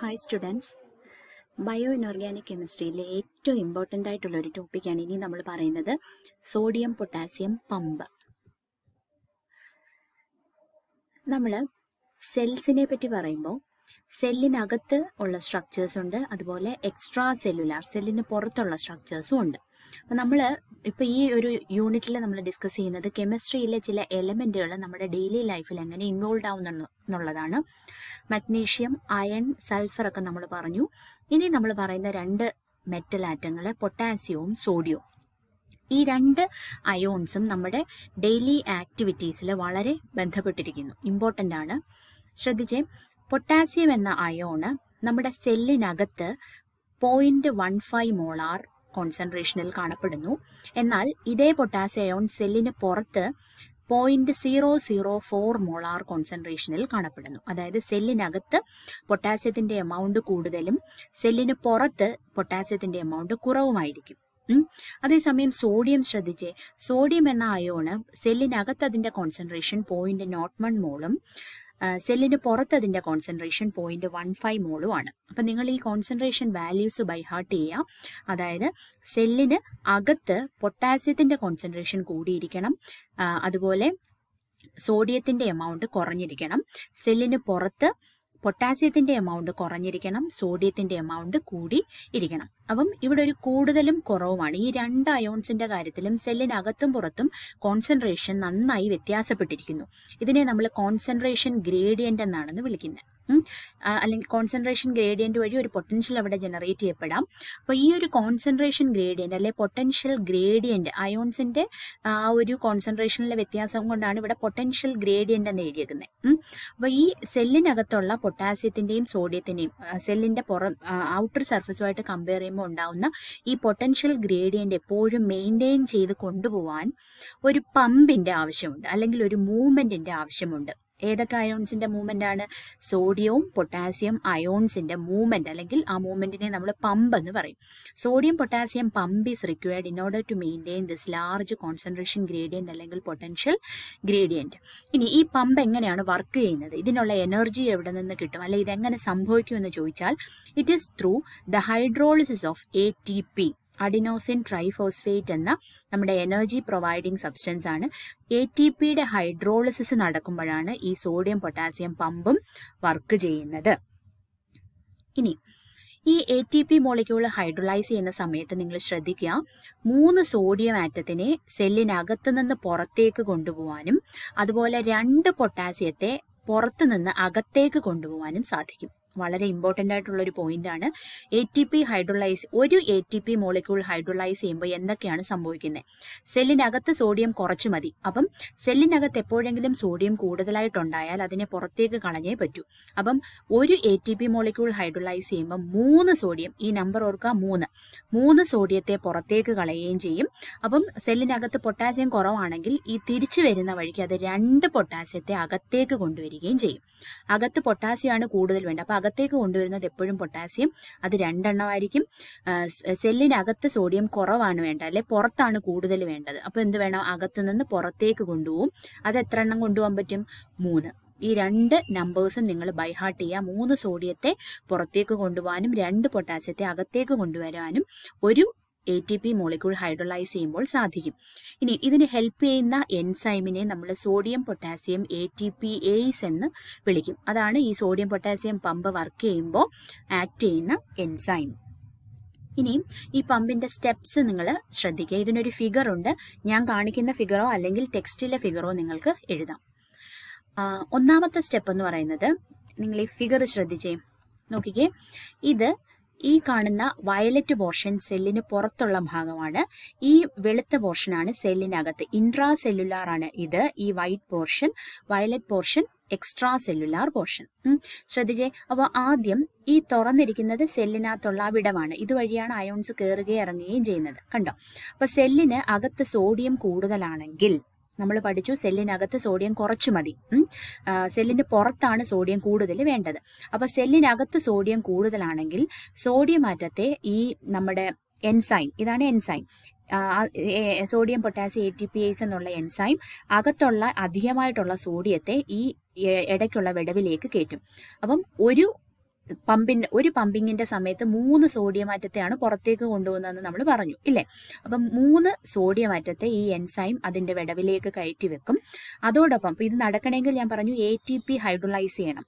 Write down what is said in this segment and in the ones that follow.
hi students bio inorganic കെമിസ്ട്രിയിലെ ഏറ്റവും important ആയിട്ടുള്ള ഒരു ടോപ്പിക്കാണ് ഇനി നമ്മൾ പറയുന്നത് സോഡിയം പൊട്ടാസ്യം പമ്പ് നമ്മൾ സെൽസിനെ പറ്റി പറയുമ്പോൾ സെല്ലിനകത്ത് ഉള്ള സ്ട്രക്ചേഴ്സ് ഉണ്ട് അതുപോലെ എക്സ്ട്രാ സെല്ലുലാർ സെല്ലിന് പുറത്തുള്ള സ്ട്രക്ചേഴ്സും ഉണ്ട് അപ്പം നമ്മൾ ഇപ്പോൾ ഈ ഒരു യൂണിറ്റിൽ നമ്മൾ ഡിസ്കസ് ചെയ്യുന്നത് കെമിസ്ട്രിയിലെ ചില എലമെൻറ്റുകൾ നമ്മുടെ ഡെയിലി ലൈഫിൽ എങ്ങനെ ഇൻവോൾവ് ആവുന്ന എന്നുള്ളതാണ് മഗ്നീഷ്യം അയൺ സൾഫർ ഒക്കെ നമ്മൾ പറഞ്ഞു ഇനി നമ്മൾ പറയുന്ന രണ്ട് മെറ്റൽ ആറ്റങ്ങൾ പൊട്ടാസ്യവും സോഡിയവും ഈ രണ്ട് അയോൺസും നമ്മുടെ ഡെയിലി ആക്ടിവിറ്റീസിൽ വളരെ ബന്ധപ്പെട്ടിരിക്കുന്നു ഇമ്പോർട്ടൻ്റ് ആണ് ശ്രദ്ധിച്ചേ പൊട്ടാസ്യം എന്ന അയോണ് നമ്മുടെ സെല്ലിനകത്ത് പോയിന്റ് വൺ ഫൈവ് മോളാർ കോൺസെൻട്രേഷനിൽ കാണപ്പെടുന്നു എന്നാൽ ഇതേ പൊട്ടാസ്യം അയോൺ സെല്ലിന് പുറത്ത് point zero zero four molar കോൺസെൻട്രേഷനിൽ കാണപ്പെടുന്നു അതായത് സെല്ലിനകത്ത് പൊട്ടാസ്യത്തിന്റെ എമൗണ്ട് കൂടുതലും സെല്ലിന് പുറത്ത് പൊട്ടാസ്യത്തിന്റെ എമൗണ്ട് കുറവുമായിരിക്കും അതേസമയം സോഡിയം ശ്രദ്ധിച്ചേ സോഡിയം എന്ന അയോണ് സെല്ലിനകത്ത് അതിന്റെ കോൺസെൻട്രേഷൻ പോയിന്റ് നോട്ട് വൺ മോളും സെല്ലിന് പുറത്ത് അതിന്റെ കോൺസെൻട്രേഷൻ പോയിന്റ് വൺ ഫൈവ് മോളും ആണ് അപ്പം നിങ്ങൾ ഈ കോൺസെൻട്രേഷൻ വാല്യൂസ് ബൈ ഹാർട്ട് ചെയ്യുക അതായത് സെല്ലിന് അകത്ത് പൊട്ടാസ്യത്തിന്റെ കോൺസെൻട്രേഷൻ കൂടിയിരിക്കണം അതുപോലെ സോഡിയത്തിന്റെ എമൗണ്ട് കുറഞ്ഞിരിക്കണം സെല്ലിന് പുറത്ത് പൊട്ടാസ്യത്തിൻ്റെ എമൗണ്ട് കുറഞ്ഞിരിക്കണം സോഡിയത്തിൻ്റെ എമൗണ്ട് കൂടി ഇരിക്കണം അപ്പം ഇവിടെ ഒരു കൂടുതലും കുറവുമാണ് ഈ രണ്ട് അയോൺസിൻ്റെ കാര്യത്തിലും സെല്ലിനകത്തും പുറത്തും കോൺസെൻട്രേഷൻ നന്നായി വ്യത്യാസപ്പെട്ടിരിക്കുന്നു ഇതിനെ നമ്മൾ കോൺസെൻട്രേഷൻ ഗ്രേഡിയൻ്റ് എന്നാണെന്ന് വിളിക്കുന്നത് അല്ലെങ്കിൽ കോൺസെൻട്രേഷൻ ഗ്രേഡിയൻറ്റ് വഴി ഒരു പൊട്ടൻഷ്യൽ അവിടെ ജനറേറ്റ് ചെയ്യപ്പെടാം അപ്പോൾ ഈ ഒരു കോൺസെൻട്രേഷൻ ഗ്രേഡിയൻറ്റ് അല്ലെങ്കിൽ പൊട്ടൻഷ്യൽ ഗ്രേഡിയൻറ്റ് അയോൺസിൻ്റെ ആ ഒരു കോൺസെൻട്രേഷനിലെ വ്യത്യാസം കൊണ്ടാണ് ഇവിടെ പൊട്ടൻഷ്യൽ ഗ്രേഡിയൻ്റ് എന്ന് എഴുതിയേക്കുന്നത് അപ്പോൾ ഈ സെല്ലിനകത്തുള്ള പൊട്ടാസ്യത്തിൻ്റെയും സോഡിയത്തിൻ്റെയും സെല്ലിൻ്റെ പുറം ഔട്ടർ സർഫസുമായിട്ട് കമ്പയർ ചെയ്യുമ്പോൾ ഉണ്ടാവുന്ന ഈ പൊട്ടൻഷ്യൽ ഗ്രേഡിയൻ്റ് എപ്പോഴും മെയിൻറ്റെയിൻ ചെയ്ത് കൊണ്ടുപോകാൻ ഒരു പമ്പിൻ്റെ ആവശ്യമുണ്ട് അല്ലെങ്കിൽ ഒരു മൂവ്മെൻറ്റിൻ്റെ ആവശ്യമുണ്ട് ഏതൊക്കെ അയോൺസിൻ്റെ ആണ് സോഡിയവും പൊട്ടാസ്യം അയോൺസിൻ്റെ മൂവ്മെന്റ് അല്ലെങ്കിൽ ആ മൂവ്മെൻറ്റിനെ നമ്മൾ പമ്പ് എന്ന് പറയും sodium potassium pump is required in order to maintain this large concentration gradient അല്ലെങ്കിൽ പൊട്ടൻഷ്യൽ ഗ്രേഡിയൻറ്റ് ഇനി ഈ പമ്പ് എങ്ങനെയാണ് വർക്ക് ചെയ്യുന്നത് ഇതിനുള്ള എനർജി എവിടെ നിന്ന് കിട്ടും അല്ലെങ്കിൽ ഇതെങ്ങനെ സംഭവിക്കുമെന്ന് ചോദിച്ചാൽ it is through the hydrolysis of A T P adenosine triphosphate എന്ന നമ്മുടെ എനർജി പ്രൊവൈഡിങ് സബ്സ്റ്റൻസ് ആണ് എ ടി പിയുടെ ഹൈഡ്രോളിസിസ് നടക്കുമ്പോഴാണ് ഈ സോഡിയം പൊട്ടാസ്യം പമ്പും വർക്ക് ചെയ്യുന്നത് ഇനി ഈ A T P molecule hydrolyse ചെയ്യുന്ന സമയത്ത് നിങ്ങൾ ശ്രദ്ധിക്കുക മൂന്ന് സോഡിയം ആറ്റത്തിനെ സെല്ലിനകത്തു നിന്ന് പുറത്തേക്ക് കൊണ്ടുപോകാനും അതുപോലെ രണ്ട് പൊട്ടാസ്യത്തെ പുറത്തുനിന്ന് അകത്തേക്ക് കൊണ്ടുപോകാനും സാധിക്കും വളരെ ഇമ്പോർട്ടൻ്റ് ആയിട്ടുള്ളൊരു പോയിന്റാണ് എ ടി പി ഹൈഡ്രോളൈസ് ഒരു A T P molecule hydrolyse ചെയ്യുമ്പോൾ എന്തൊക്കെയാണ് സംഭവിക്കുന്നത് സെല്ലിനകത്ത് സോഡിയം കുറച്ചു മതി അപ്പം സെല്ലിനകത്ത് എപ്പോഴെങ്കിലും സോഡിയം കൂടുതലായിട്ടുണ്ടായാൽ അതിനെ പുറത്തേക്ക് കളഞ്ഞേ പറ്റൂ അപ്പം ഒരു A T P molecule hydrolyse ചെയ്യുമ്പോൾ മൂന്ന് സോഡിയം ഈ നമ്പർ ഓർക്കുക മൂന്ന് മൂന്ന് സോഡിയത്തെ പുറത്തേക്ക് കളയുകയും ചെയ്യും അപ്പം സെല്ലിനകത്ത് പൊട്ടാസ്യം കുറവാണെങ്കിൽ ഈ തിരിച്ചു വരുന്ന വഴിക്ക് അത് രണ്ട് പൊട്ടാസ്യത്തെ അകത്തേക്ക് കൊണ്ടുവരികയും ചെയ്യും അകത്ത് പൊട്ടാസ്യമാണ് കൂടുതൽ വേണ്ടത് അപ്പം അകത്തേക്ക് കൊണ്ടുവരുന്നത് എപ്പോഴും പൊട്ടാസ്യം അത് രണ്ടെണ്ണമായിരിക്കും സെല്ലിനകത്ത് സോഡിയം കുറവാണ് വേണ്ട അല്ലെ പുറത്താണ് കൂടുതൽ വേണ്ടത് അപ്പോൾ എന്ത് വേണം അകത്ത് നിന്ന് പുറത്തേക്ക് കൊണ്ടുപോകും അത് എത്ര എണ്ണം കൊണ്ടുപോകാൻ പറ്റും മൂന്ന് ഈ രണ്ട് നമ്പേഴ്സും നിങ്ങൾ ബൈഹാർട്ട് ചെയ്യുക മൂന്ന് സോഡിയത്തെ പുറത്തേക്ക് കൊണ്ടുപോകാനും രണ്ട് പൊട്ടാസ്യത്തെ അകത്തേക്ക് കൊണ്ടുവരാനും ഒരു A T P molecule hydrolyse ചെയ്യുമ്പോൾ സാധിക്കും ഇനി ഇതിന് ഹെൽപ്പ് ചെയ്യുന്ന എൻസൈമിനെ നമ്മൾ sodium potassium A T P ase എന്ന് വിളിക്കും അതാണ് ഈ സോഡിയം പൊട്ടാസ്യം പമ്പ് വർക്ക് ചെയ്യുമ്പോൾ ആക്ട് ചെയ്യുന്ന എൻസൈം ഇനിയും ഈ പമ്പിന്റെ സ്റ്റെപ്സ് നിങ്ങൾ ശ്രദ്ധിക്കുക ഇതിനൊരു ഫിഗർ ഉണ്ട് ഞാൻ കാണിക്കുന്ന ഫിഗറോ അല്ലെങ്കിൽ ടെക്സ്റ്റിലെ ഫിഗറോ നിങ്ങൾക്ക് എഴുതാം ഒന്നാമത്തെ സ്റ്റെപ്പ് എന്ന് പറയുന്നത് നിങ്ങൾ ഈ ഫിഗർ ശ്രദ്ധിച്ചേ നോക്കിക്കേ ഇത് ഈ കാണുന്ന വയലറ്റ് പോർഷൻ സെല്ലിന് പുറത്തുള്ള ഭാഗമാണ് ഈ വെളുത്ത പോർഷനാണ് സെല്ലിനകത്ത് ഇൻട്രാ സെല്ലുലാർ ആണ് ഇത് ഈ white portion violet portion extra cellular portion ശ്രദ്ധിച്ചേ അപ്പോൾ ആദ്യം ഈ തുറന്നിരിക്കുന്നത് സെല്ലിനകത്തുള്ള ആ വിടവാണ് ഇതുവഴിയാണ് അയോൺസ് കയറുകയും ഇറങ്ങുകയും ചെയ്യുന്നത് കണ്ടോ അപ്പോൾ സെല്ലിന് അകത്ത് സോഡിയം കൂടുതലാണെങ്കിൽ നമ്മൾ പഠിച്ചു സെല്ലിനകത്ത് സോഡിയം കുറച്ച് മതി സെല്ലിന് പുറത്താണ് സോഡിയം കൂടുതൽ വേണ്ടത് അപ്പോൾ സെല്ലിനകത്ത് സോഡിയം കൂടുതലാണെങ്കിൽ സോഡിയം മാറ്റത്തെ ഈ നമ്മുടെ എൻസൈം ഇതാണ് enzyme sodium potassium A T P ase എന്നുള്ള എൻസൈം അകത്തുള്ള അധികമായിട്ടുള്ള സോഡിയത്തെ ഈ ഇടയ്ക്കുള്ള വിടവിലേക്ക് കയറ്റും അപ്പം ഒരു പമ്പിൻ്റെ ഒരു പമ്പിങ്ങിൻ്റെ സമയത്ത് മൂന്ന് സോഡിയം ആറ്റത്തെയാണ് പുറത്തേക്ക് കൊണ്ടുപോകുന്നതെന്ന് നമ്മൾ പറഞ്ഞു ഇല്ലേ അപ്പം മൂന്ന് സോഡിയം ആറ്റത്തെ ഈ എൻസൈം അതിൻ്റെ വിടവിലേക്ക് കയറ്റി വെക്കും അതോടൊപ്പം ഇത് നടക്കണമെങ്കിൽ ഞാൻ പറഞ്ഞു എ ടി പി ഹൈഡ്രലൈസ് ചെയ്യണം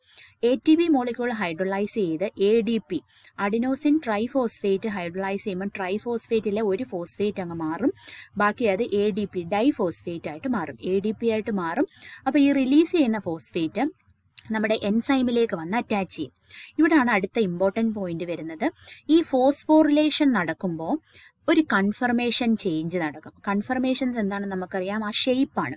A T P molecule hydrolyse ചെയ്ത് A D P adenosine triphosphate hydrolyse ചെയ്യുമ്പോൾ ട്രൈഫോസ്ഫേറ്റിലെ ഒരു ഫോസ്ഫേറ്റ് അങ്ങ് മാറും ബാക്കി അത് എ ഡി പി ഡൈഫോസ്ഫേറ്റ് ആയിട്ട് മാറും എ ഡി പി ആയിട്ട് മാറും അപ്പോൾ ഈ റിലീസ് ചെയ്യുന്ന ഫോസ്ഫേറ്റ് നമ്മുടെ എൻസൈമിലേക്ക് വന്ന് അറ്റാച്ച് ചെയ്യും ഇവിടാണ് അടുത്ത ഇമ്പോർട്ടൻറ്റ് പോയിന്റ് വരുന്നത് ഈ ഫോസ്ഫോറിലേഷൻ നടക്കുമ്പോൾ ഒരു കൺഫർമേഷൻ ചേഞ്ച് നടക്കും കൺഫർമേഷൻസ് എന്താണെന്ന് നമുക്കറിയാം ആ ഷേപ്പാണ്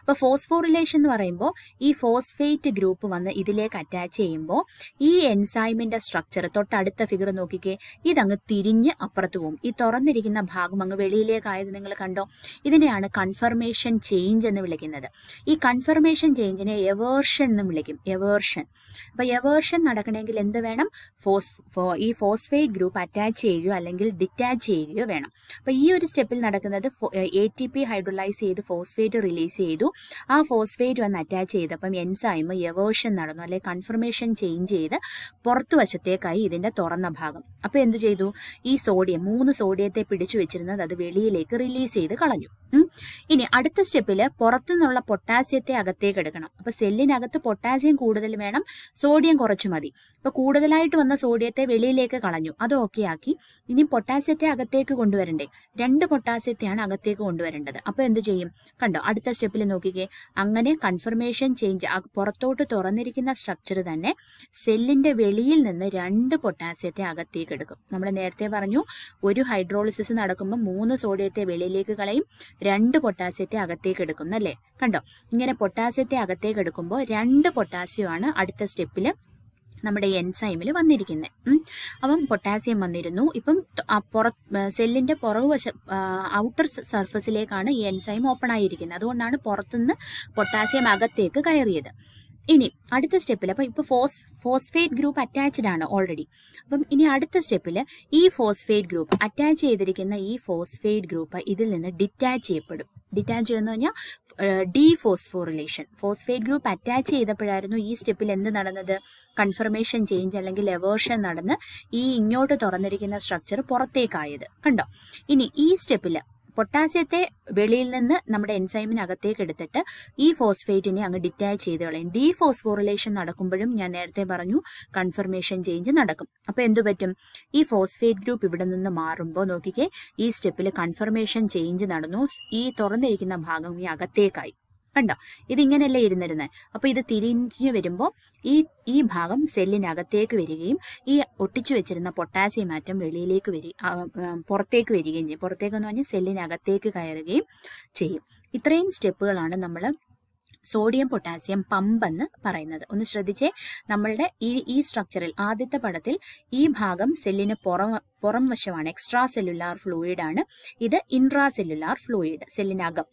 അപ്പോൾ ഫോസ്ഫോറിലേഷൻ എന്ന് പറയുമ്പോൾ ഈ ഫോസ്ഫേറ്റ് ഗ്രൂപ്പ് വന്ന് ഇതിലേക്ക് അറ്റാച്ച് ചെയ്യുമ്പോൾ ഈ എൻസൈമിന്റെ സ്ട്രക്ചർ തൊട്ടടുത്ത ഫിഗർ നോക്കിക്കേ ഇതങ്ങ് തിരിഞ്ഞ് അപ്പുറത്ത് പോകും ഈ തുറന്നിരിക്കുന്ന ഭാഗം അങ്ങ് വെളിയിലേക്കായത് നിങ്ങൾ കണ്ടോ ഇതിനെയാണ് കൺഫർമേഷൻ ചേഞ്ച് എന്ന് വിളിക്കുന്നത് ഈ കൺഫർമേഷൻ ചേഞ്ചിനെ എവേർഷൻ എന്നും വിളിക്കും എവേർഷൻ അപ്പോൾ എവേർഷൻ നടക്കണമെങ്കിൽ എന്ത് വേണം ഫോസ് ഈ ഫോസ്ഫേറ്റ് ഗ്രൂപ്പ് അറ്റാച്ച് ചെയ്യുകയോ അല്ലെങ്കിൽ ഡിറ്റാച്ച് ചെയ്യുകയോ കിലോ വേണം അപ്പോൾ ഈ ഒരു സ്റ്റെപ്പിൽ നടക്കുന്നത് എ ടി പി ഹൈഡ്രലൈസ് ചെയ്ത് ഫോസ്ഫേറ്റ് റിലീസ് ചെയ്തു ആ ഫോസ്ഫേറ്റ് വന്ന് അറ്റാച്ച് ചെയ്തപ്പം എൻസൈമ് എവേഷൻ നടന്നു അല്ലെങ്കിൽ കൺഫർമേഷൻ ചേഞ്ച് ചെയ്ത് പുറത്തു വശത്തേക്കായി ഇതിൻ്റെ തുറന്ന ഭാഗം അപ്പോൾ എന്ത് ചെയ്തു ഈ സോഡിയം മൂന്ന് സോഡിയത്തെ പിടിച്ചു വെച്ചിരുന്നത് അത് വെളിയിലേക്ക് റിലീസ് ചെയ്ത് കളഞ്ഞു ഇനി അടുത്ത സ്റ്റെപ്പിൽ പുറത്തുനിന്നുള്ള പൊട്ടാസ്യത്തെ അകത്തേക്ക് എടുക്കണം അപ്പോൾ സെല്ലിനകത്ത് പൊട്ടാസ്യം കൂടുതൽ വേണം സോഡിയം കുറച്ചു മതി അപ്പോൾ കൂടുതലായിട്ട് വന്ന സോഡിയത്തെ വെളിയിലേക്ക് കളഞ്ഞു അത് ഓക്കെ ആക്കി ഇനി പൊട്ടാസ്യത്തെ അകത്തേക്ക് പുറത്തേക്ക് കൊണ്ടുവരണ്ടേ രണ്ട് പൊട്ടാസ്യത്തെയാണ് അകത്തേക്ക് കൊണ്ടുവരേണ്ടത് അപ്പോൾ എന്ത് ചെയ്യും കണ്ടോ അടുത്ത സ്റ്റെപ്പിൽ നോക്കിക്കേ അങ്ങനെ കൺഫർമേഷൻ ചേഞ്ച് പുറത്തോട്ട് തുറന്നിരിക്കുന്ന സ്ട്രക്ചർ തന്നെ സെല്ലിന്റെ വെളിയിൽ നിന്ന് രണ്ട് പൊട്ടാസ്യത്തെ അകത്തേക്ക് എടുക്കും നമ്മൾ നേരത്തെ പറഞ്ഞു ഒരു ഹൈഡ്രോളിസിസ് നടക്കുമ്പോൾ മൂന്ന് സോഡിയത്തെ വെളിയിലേക്ക് കളയും രണ്ട് പൊട്ടാസ്യത്തെ അകത്തേക്ക് എടുക്കും അല്ലേ കണ്ടോ ഇങ്ങനെ പൊട്ടാസ്യത്തെ അകത്തേക്ക് എടുക്കുമ്പോൾ രണ്ട് പൊട്ടാസ്യമാണ് അടുത്ത സ്റ്റെപ്പിൽ നമ്മുടെ എൻസൈമിൽ വന്നിരിക്കുന്നത് അപ്പം പൊട്ടാസ്യം വന്നിരുന്നു ഇപ്പം പുറ സെല്ലിൻ്റെ പുറകു വശ ഔട്ടർ സർഫസിലേക്കാണ് ഈ എൻസൈം ഓപ്പൺ ആയിരിക്കുന്നത് അതുകൊണ്ടാണ് പുറത്തുനിന്ന് പൊട്ടാസ്യം അകത്തേക്ക് കയറിയത് ഇനി അടുത്ത സ്റ്റെപ്പിൽ അപ്പം ഇപ്പോൾ ഫോസ് ഫോസ്ഫേറ്റ് ഗ്രൂപ്പ് അറ്റാച്ച്ഡ് ആണ് ഓൾറെഡി അപ്പം ഇനി അടുത്ത സ്റ്റെപ്പിൽ ഈ ഫോസ്ഫേറ്റ് ഗ്രൂപ്പ് അറ്റാച്ച് ചെയ്തിരിക്കുന്ന ഈ ഫോസ്ഫേറ്റ് ഗ്രൂപ്പ് ഇതിൽ നിന്ന് ഡിറ്റാച്ച് ചെയ്യപ്പെടും ഡിറ്റാച്ച് ചെയ്യുന്ന പറഞ്ഞാൽ dephosphorylation phosphate group attach ചെയ്തപ്പോഴായിരുന്നു ഈ സ്റ്റെപ്പിൽ എന്ത് നടന്നത് കൺഫർമേഷൻ ചേഞ്ച് അല്ലെങ്കിൽ എവേർഷൻ നടന്ന് ഈ ഇങ്ങോട്ട് തുറന്നിരിക്കുന്ന സ്ട്രക്ചർ പുറത്തേക്കായത് കണ്ടോ ഇനി ഈ സ്റ്റെപ്പിൽ പൊട്ടാസ്യത്തെ വെളിയിൽ നിന്ന് നമ്മുടെ എൻസൈമിനകത്തേക്ക് എടുത്തിട്ട് ഈ ഫോസ്ഫേറ്റിനെ അങ്ങ് ഡിറ്റാച്ച് ചെയ്ത് കളയും ഡി ഫോസ്ഫോറിലേഷൻ നടക്കുമ്പോഴും ഞാൻ നേരത്തെ പറഞ്ഞു കൺഫർമേഷൻ ചേഞ്ച് നടക്കും അപ്പോൾ എന്തു പറ്റും ഈ ഫോസ്ഫേറ്റ് ഗ്രൂപ്പ് ഇവിടെ നിന്ന് മാറുമ്പോൾ നോക്കിക്കേ ഈ സ്റ്റെപ്പിൽ കൺഫർമേഷൻ ചേഞ്ച് നടന്നു ഈ തുറന്നിരിക്കുന്ന ഭാഗം ഈ അകത്തേക്കായി കണ്ടോ ഇതിങ്ങനെയല്ലേ ഇരുന്നിരുന്നത് അപ്പോൾ ഇത് തിരിഞ്ഞു വരുമ്പോൾ ഈ ഈ ഭാഗം സെല്ലിനകത്തേക്ക് വരികയും ഈ ഒട്ടിച്ചു വെച്ചിരുന്ന പൊട്ടാസ്യം ആറ്റം വെളിയിലേക്ക് വരി പുറത്തേക്ക് വരികയും ചെയ്യും പുറത്തേക്കെന്ന് പറഞ്ഞാൽ സെല്ലിനകത്തേക്ക് കയറുകയും ചെയ്യും ഇത്രയും സ്റ്റെപ്പുകളാണ് നമ്മൾ സോഡിയം പൊട്ടാസ്യം പമ്പ് എന്ന് പറയുന്നത് ഒന്ന് ശ്രദ്ധിച്ചേ നമ്മളുടെ ഈ ഈ സ്ട്രക്ചറിൽ ആദ്യത്തെ പടത്തിൽ ഈ ഭാഗം സെല്ലിന് പുറം പുറം വശമാണ് എക്സ്ട്രാ സെല്ലുലാർ ഫ്ലൂയിഡ് ആണ് ഇത് ഇൻട്രാ സെല്ലുലാർ ഫ്ലൂയിഡ് സെല്ലിനകം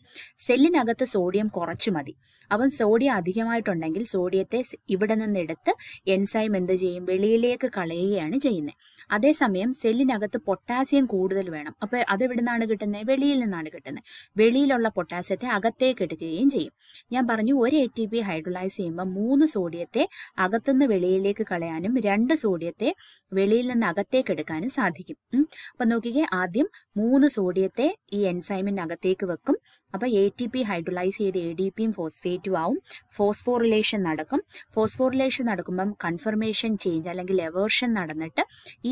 സെല്ലിനകത്ത് സോഡിയം കുറച്ചു മതി അപ്പം സോഡിയം അധികമായിട്ടുണ്ടെങ്കിൽ സോഡിയത്തെ ഇവിടെ നിന്നെടുത്ത് എൻസൈം എന്ത് ചെയ്യും വെളിയിലേക്ക് കളയുകയാണ് ചെയ്യുന്നത് അതേസമയം സെല്ലിനകത്ത് പൊട്ടാസ്യം കൂടുതൽ വേണം അപ്പോൾ അത് ഇവിടെ നിന്നാണ് കിട്ടുന്നത് വെളിയിൽ നിന്നാണ് കിട്ടുന്നത് വെളിയിലുള്ള പൊട്ടാസ്യത്തെ അകത്തേക്ക് എടുക്കുകയും ചെയ്യും ഞാൻ പറഞ്ഞു ഒരു എ ടി പി ഹൈഡ്രലൈസ് ചെയ്യുമ്പോൾ മൂന്ന് സോഡിയത്തെ അകത്തുനിന്ന് വെളിയിലേക്ക് കളയാനും രണ്ട് സോഡിയത്തെ വെളിയിൽ നിന്ന് അകത്തേക്ക് എടുക്കാനും സാധിക്കും സാധിക്കും അപ്പൊ നോക്കിക്കേ ആദ്യം മൂന്ന് സോഡിയത്തെ ഈ എൻസൈമിനകത്തേക്ക് വെക്കും അപ്പോൾ എ ടി പി ഹൈഡ്രലൈസ് ചെയ്ത് എ ഡി പിയും ഫോസ്ഫേറ്റും ആവും ഫോസ്ഫോറിലേഷൻ നടക്കും ഫോസ്ഫോറിലേഷൻ നടക്കുമ്പം കൺഫർമേഷൻ ചേഞ്ച് അല്ലെങ്കിൽ എവേർഷൻ നടന്നിട്ട്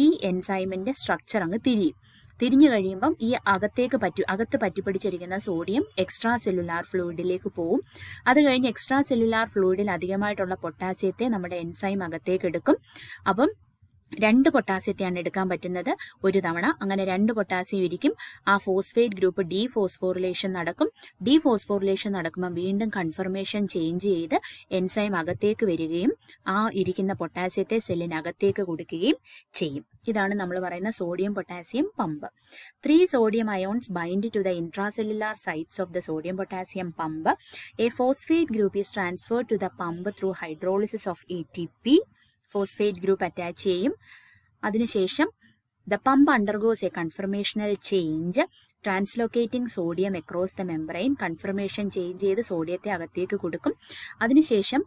ഈ എൻസൈമിന്റെ സ്ട്രക്ചർ അങ്ങ് തിരിയും തിരിഞ്ഞു കഴിയുമ്പം ഈ അകത്തേക്ക് പറ്റി അകത്ത് പറ്റിപ്പിടിച്ചിരിക്കുന്ന സോഡിയം എക്സ്ട്രാ സെല്ലുലാർ ഫ്ലൂയിഡിലേക്ക് പോവും അത് കഴിഞ്ഞ് എക്സ്ട്രാ സെല്ലുലാർ ഫ്ലൂയിഡിൽ അധികമായിട്ടുള്ള പൊട്ടാസ്യത്തെ നമ്മുടെ എൻസൈം അകത്തേക്ക് എടുക്കും അപ്പം രണ്ട് പൊട്ടാസ്യത്തെയാണ് എടുക്കാൻ പറ്റുന്നത് ഒരു തവണ അങ്ങനെ രണ്ട് പൊട്ടാസ്യം ഇരിക്കും ആ ഫോസ്ഫേറ്റ് ഗ്രൂപ്പ് ഡി ഫോസ്ഫോറിലേഷൻ നടക്കും ഡി ഫോസ്ഫോറിലേഷൻ നടക്കുമ്പോൾ വീണ്ടും കൺഫർമേഷൻ ചേഞ്ച് ചെയ്ത് എൻസൈം അകത്തേക്ക് വരികയും ആ ഇരിക്കുന്ന പൊട്ടാസ്യത്തെ സെല്ലിനകത്തേക്ക് കൊടുക്കുകയും ചെയ്യും ഇതാണ് നമ്മൾ പറയുന്ന sodium potassium pump three sodium ions bind to the intracellular sites of the sodium potassium pump a phosphate group is transferred to the pump through hydrolysis of A T P phosphate group attach ചെയ്യും അതിനുശേഷം the pump undergoes a conformational change translocating sodium across the membrane conformation change ചെയ്ത് സോഡിയത്തെ അകത്തേക്ക് കൊടുക്കും അതിനുശേഷം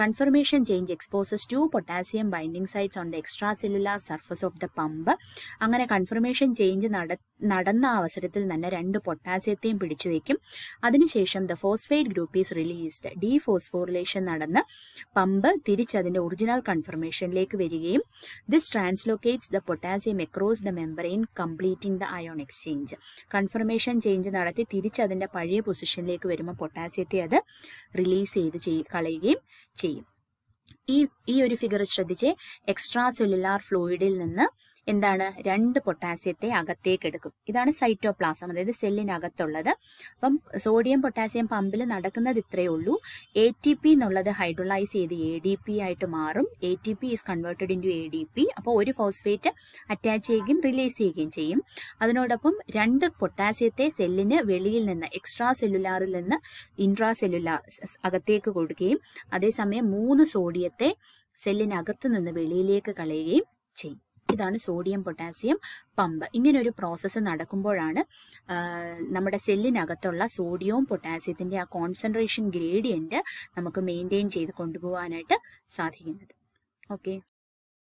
conformation change exposes to potassium binding sites on the extra cellular surface of the pump അങ്ങനെ conformation change നടന്ന അവസരത്തിൽ തന്നെ രണ്ട് പൊട്ടാസ്യത്തെയും പിടിച്ചു വയ്ക്കും അതിനുശേഷം the phosphate group is released dephosphorylation നടന്ന് പമ്പ് തിരിച്ചതിന്റെ ഒറിജിനൽ കൺഫർമേഷനിലേക്ക് വരികയും this translocates the potassium across the membrane completing the ion exchange conformation change നടത്തി തിരിച്ച് അതിൻ്റെ പഴയ പൊസിഷനിലേക്ക് വരുമ്പോൾ പൊട്ടാസ്യത്തെ അത് റിലീസ് ചെയ്ത് കളയുകയും ചെയ്യും ഈ ഈ ഒരു ഫിഗർ ശ്രദ്ധിച്ച് എക്സ്ട്രാ സെല്ലുലാർ ഫ്ലൂയിഡിൽ നിന്ന് എന്താണ് രണ്ട് പൊട്ടാസ്യത്തെ അകത്തേക്ക് എടുക്കും ഇതാണ് സൈറ്റോപ്ലാസം അതായത് സെല്ലിനകത്തുള്ളത് അപ്പം സോഡിയം പൊട്ടാസ്യം പമ്പിൽ നടക്കുന്നത് ഇത്രയേ ഉള്ളൂ എ ടി പി എന്നുള്ളത് ഹൈഡ്രോളൈസ് ചെയ്ത് എ ഡി പി ആയിട്ട് മാറും A T P is converted in to A D P അപ്പോൾ ഒരു ഫോസ്ഫേറ്റ് അറ്റാച്ച് ചെയ്യുകയും റിലീസ് ചെയ്യുകയും ചെയ്യും അതിനോടൊപ്പം രണ്ട് പൊട്ടാസ്യത്തെ സെല്ലിന് വെളിയിൽ നിന്ന് എക്സ്ട്രാ സെല്ലുലാറിൽ നിന്ന് ഇൻട്രാ സെല്ലുലാർ അകത്തേക്ക് കൊടുക്കുകയും അതേസമയം മൂന്ന് സോഡിയത്തെ സെല്ലിനകത്ത് നിന്ന് വെളിയിലേക്ക് കളയുകയും ചെയ്യും ഇതാണ് സോഡിയം പൊട്ടാസ്യം പമ്പ് ഇങ്ങനെ ഒരു പ്രോസസ്സ് നടക്കുമ്പോഴാണ് നമ്മുടെ സെല്ലിനകത്തുള്ള സോഡിയവും പൊട്ടാസ്യത്തിൻ്റെ ആ കോൺസെൻട്രേഷൻ ഗ്രേഡിയൻറ്റ് നമുക്ക് മെയിൻറ്റെയിൻ ചെയ്ത് കൊണ്ടുപോകാനായിട്ട് സാധിക്കുന്നത് ഓക്കെ